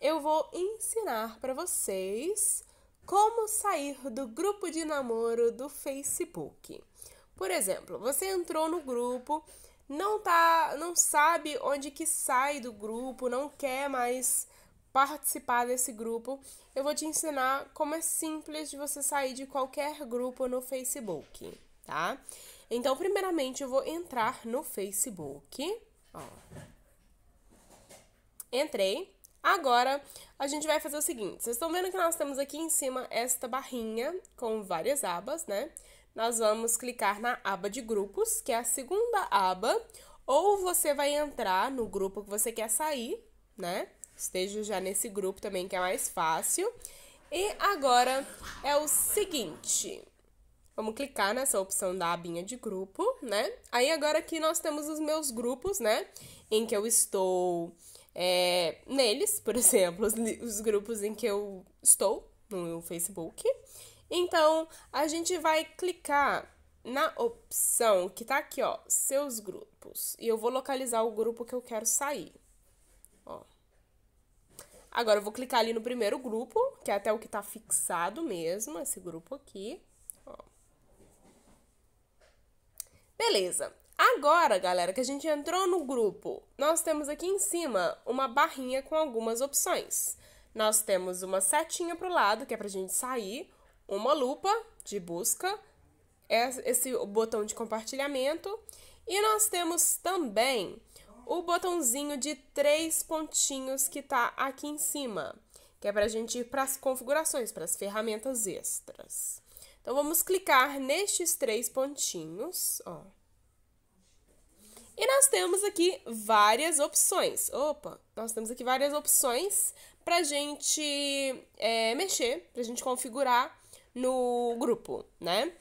eu vou ensinar para vocês como sair do grupo de namoro do Facebook. Por exemplo, você entrou no grupo, não tá, não sabe onde que sai do grupo, não quer mais participar desse grupo. Eu vou te ensinar como é simples de você sair de qualquer grupo no Facebook, tá? Então, primeiramente, eu vou entrar no Facebook, ó. Entrei. Agora, a gente vai fazer o seguinte. Vocês estão vendo que nós temos aqui em cima esta barrinha com várias abas, né? Nós vamos clicar na aba de grupos, que é a segunda aba, ou você vai entrar no grupo que você quer sair, né? Esteja já nesse grupo também, que é mais fácil. E agora é o seguinte... Vamos clicar nessa opção da abinha de grupo, né? Aí agora aqui nós temos os meus grupos, né? Em que eu estou é, neles, por exemplo, os, os grupos em que eu estou no Facebook. Então, a gente vai clicar na opção que tá aqui, ó, seus grupos. E eu vou localizar o grupo que eu quero sair. Ó. Agora eu vou clicar ali no primeiro grupo, que é até o que tá fixado mesmo, esse grupo aqui. Ó. Beleza. Agora, galera, que a gente entrou no grupo, nós temos aqui em cima uma barrinha com algumas opções. Nós temos uma setinha para o lado, que é para a gente sair, uma lupa de busca, esse botão de compartilhamento, e nós temos também o botãozinho de três pontinhos que está aqui em cima, que é para a gente ir para as configurações, para as ferramentas extras. Então, vamos clicar nestes três pontinhos, ó. E nós temos aqui várias opções. Opa, nós temos aqui várias opções para gente é, mexer, para gente configurar no grupo, né?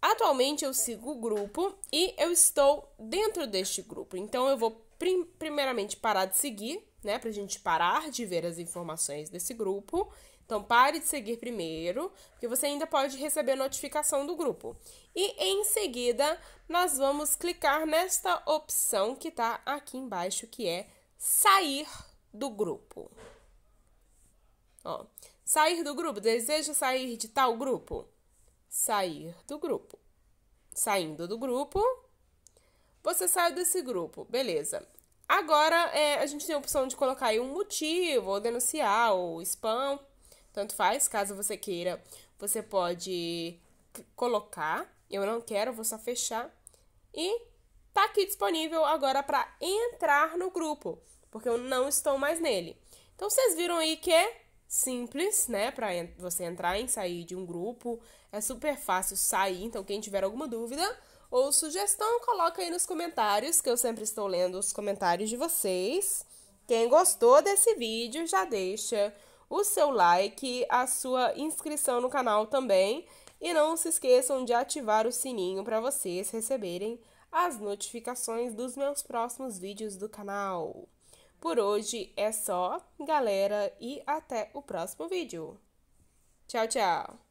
Atualmente eu sigo o grupo e eu estou dentro deste grupo. Então eu vou prim primeiramente parar de seguir, né? a gente parar de ver as informações desse grupo então pare de seguir primeiro, porque você ainda pode receber notificação do grupo. E em seguida, nós vamos clicar nesta opção que está aqui embaixo, que é sair do grupo. Ó, sair do grupo, deseja sair de tal grupo? Sair do grupo. Saindo do grupo, você sai desse grupo, beleza. Agora, é, a gente tem a opção de colocar aí um motivo, ou denunciar, ou spam. Tanto faz, caso você queira, você pode colocar. Eu não quero, vou só fechar. E tá aqui disponível agora para entrar no grupo, porque eu não estou mais nele. Então vocês viram aí que é simples, né, para você entrar e sair de um grupo. É super fácil sair, então quem tiver alguma dúvida ou sugestão, coloca aí nos comentários, que eu sempre estou lendo os comentários de vocês. Quem gostou desse vídeo, já deixa o seu like, a sua inscrição no canal também. E não se esqueçam de ativar o sininho para vocês receberem as notificações dos meus próximos vídeos do canal. Por hoje é só, galera, e até o próximo vídeo. Tchau, tchau!